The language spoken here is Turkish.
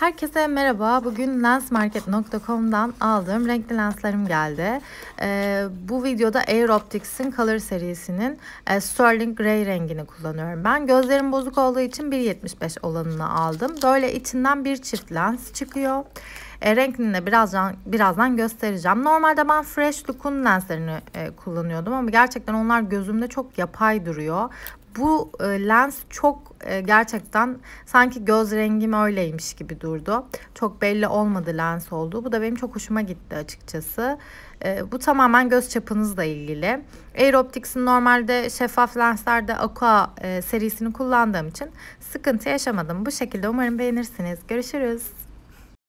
Herkese merhaba. Bugün lensmarket.com'dan aldığım renkli lenslerim geldi. Ee, bu videoda Aeroptics'in Color serisinin e, Sterling Grey rengini kullanıyorum ben. Gözlerim bozuk olduğu için 1.75 olanını aldım. Böyle içinden bir çift lens çıkıyor. E, renkini de birazdan, birazdan göstereceğim. Normalde ben Fresh Look'un lenslerini e, kullanıyordum ama gerçekten onlar gözümde çok yapay duruyor bu e, lens çok e, gerçekten sanki göz rengim öyleymiş gibi durdu. Çok belli olmadı lens olduğu. Bu da benim çok hoşuma gitti açıkçası. E, bu tamamen göz çapınızla ilgili. Aeroptics'in normalde şeffaf lenslerde Aqua e, serisini kullandığım için sıkıntı yaşamadım. Bu şekilde umarım beğenirsiniz. Görüşürüz.